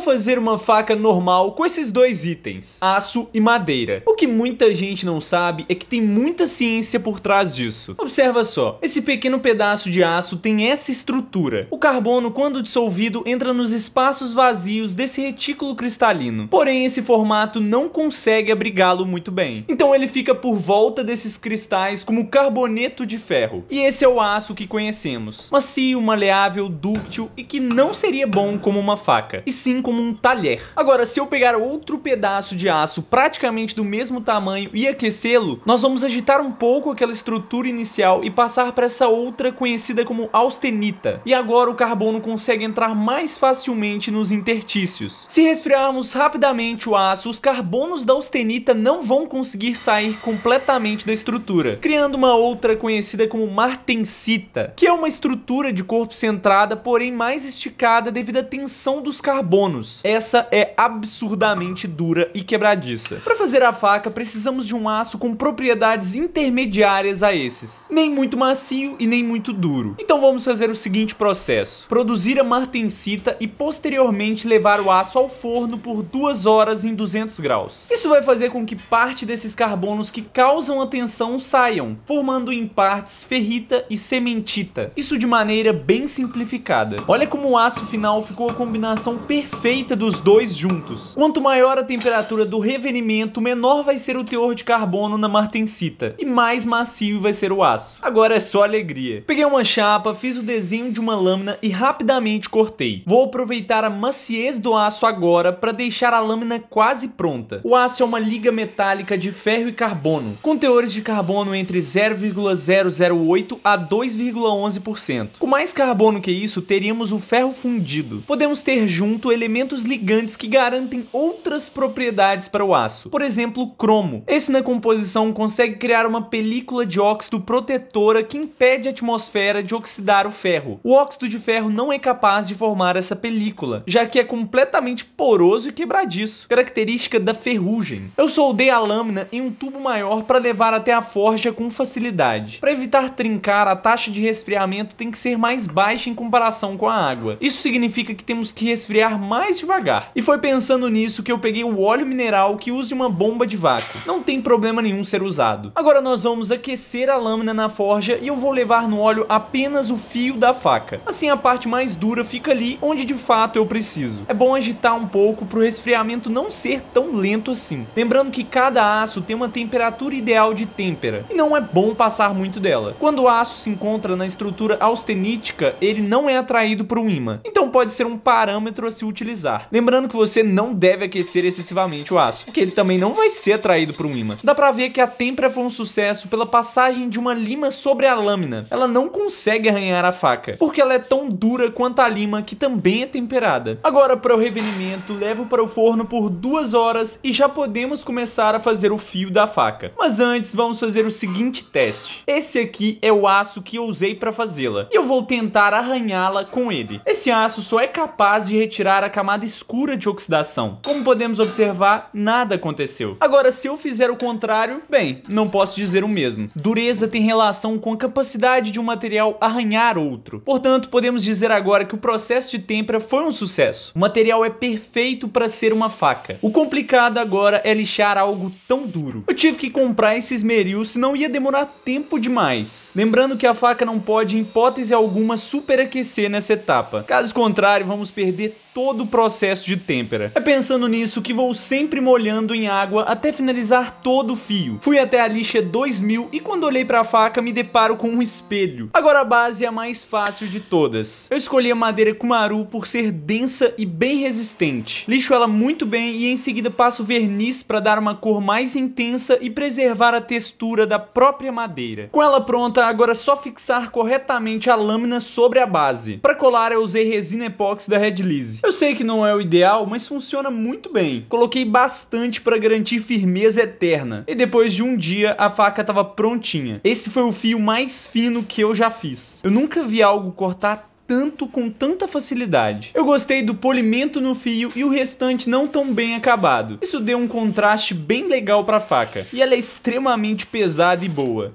fazer uma faca normal com esses dois itens, aço e madeira? O que muita gente não sabe é que tem muita ciência por trás disso. Observa só, esse pequeno pedaço de aço tem essa estrutura. O carbono, quando dissolvido, entra nos espaços vazios desse retículo cristalino. Porém, esse formato não consegue abrigá-lo muito bem. Então ele fica por volta desses cristais como carboneto de ferro. E esse é o aço que conhecemos. Macio, maleável, dúctil e que não seria bom como uma faca. E sim como como um talher. Agora, se eu pegar outro pedaço de aço praticamente do mesmo tamanho e aquecê-lo, nós vamos agitar um pouco aquela estrutura inicial e passar para essa outra conhecida como austenita. E agora o carbono consegue entrar mais facilmente nos intertícios. Se resfriarmos rapidamente o aço, os carbonos da austenita não vão conseguir sair completamente da estrutura, criando uma outra conhecida como martensita, que é uma estrutura de corpo centrada, porém mais esticada devido à tensão dos carbonos anos. Essa é absurdamente dura e quebradiça. Para fazer a faca, precisamos de um aço com propriedades intermediárias a esses. Nem muito macio e nem muito duro. Então vamos fazer o seguinte processo. Produzir a martensita e posteriormente levar o aço ao forno por duas horas em 200 graus. Isso vai fazer com que parte desses carbonos que causam a tensão saiam, formando em partes ferrita e cementita. Isso de maneira bem simplificada. Olha como o aço final ficou a combinação perfeita feita dos dois juntos. Quanto maior a temperatura do revenimento, menor vai ser o teor de carbono na martensita e mais macio vai ser o aço. Agora é só alegria. Peguei uma chapa, fiz o desenho de uma lâmina e rapidamente cortei. Vou aproveitar a maciez do aço agora para deixar a lâmina quase pronta. O aço é uma liga metálica de ferro e carbono, com teores de carbono entre 0,008 a 2,11%. Com mais carbono que isso, teríamos o ferro fundido. Podemos ter junto elementos elementos ligantes que garantem outras propriedades para o aço, por exemplo, cromo. Esse na composição consegue criar uma película de óxido protetora que impede a atmosfera de oxidar o ferro. O óxido de ferro não é capaz de formar essa película, já que é completamente poroso e quebradiço, característica da ferrugem. Eu soldei a lâmina em um tubo maior para levar até a forja com facilidade. Para evitar trincar, a taxa de resfriamento tem que ser mais baixa em comparação com a água. Isso significa que temos que resfriar mais mais devagar. E foi pensando nisso que eu peguei o óleo mineral que usa uma bomba de vácuo. Não tem problema nenhum ser usado. Agora nós vamos aquecer a lâmina na forja e eu vou levar no óleo apenas o fio da faca. Assim a parte mais dura fica ali onde de fato eu preciso. É bom agitar um pouco para o resfriamento não ser tão lento assim. Lembrando que cada aço tem uma temperatura ideal de têmpera e não é bom passar muito dela. Quando o aço se encontra na estrutura austenítica, ele não é atraído por um imã. Então pode ser um parâmetro a se utilizar utilizar. Lembrando que você não deve aquecer excessivamente o aço, porque ele também não vai ser atraído por um imã. Dá pra ver que a têmpera foi um sucesso pela passagem de uma lima sobre a lâmina. Ela não consegue arranhar a faca, porque ela é tão dura quanto a lima, que também é temperada. Agora, para o revenimento, levo para o forno por duas horas e já podemos começar a fazer o fio da faca. Mas antes, vamos fazer o seguinte teste. Esse aqui é o aço que eu usei para fazê-la, e eu vou tentar arranhá-la com ele. Esse aço só é capaz de retirar a camada escura de oxidação. Como podemos observar, nada aconteceu. Agora, se eu fizer o contrário, bem, não posso dizer o mesmo. Dureza tem relação com a capacidade de um material arranhar outro. Portanto, podemos dizer agora que o processo de têmpera foi um sucesso. O material é perfeito para ser uma faca. O complicado agora é lixar algo tão duro. Eu tive que comprar esse esmeril, senão ia demorar tempo demais. Lembrando que a faca não pode, em hipótese alguma, superaquecer nessa etapa. Caso contrário, vamos perder todo o processo de têmpera. É pensando nisso que vou sempre molhando em água até finalizar todo o fio. Fui até a lixa 2000 e quando olhei para a faca me deparo com um espelho. Agora a base é a mais fácil de todas. Eu escolhi a madeira Kumaru por ser densa e bem resistente. Lixo ela muito bem e em seguida passo verniz para dar uma cor mais intensa e preservar a textura da própria madeira. Com ela pronta, agora é só fixar corretamente a lâmina sobre a base. Para colar eu usei resina epóxi da Red Lease. 15. Eu sei que não é o ideal, mas funciona muito bem. Coloquei bastante para garantir firmeza eterna. E depois de um dia, a faca estava prontinha. Esse foi o fio mais fino que eu já fiz. Eu nunca vi algo cortar tanto com tanta facilidade. Eu gostei do polimento no fio e o restante não tão bem acabado. Isso deu um contraste bem legal para a faca e ela é extremamente pesada e boa.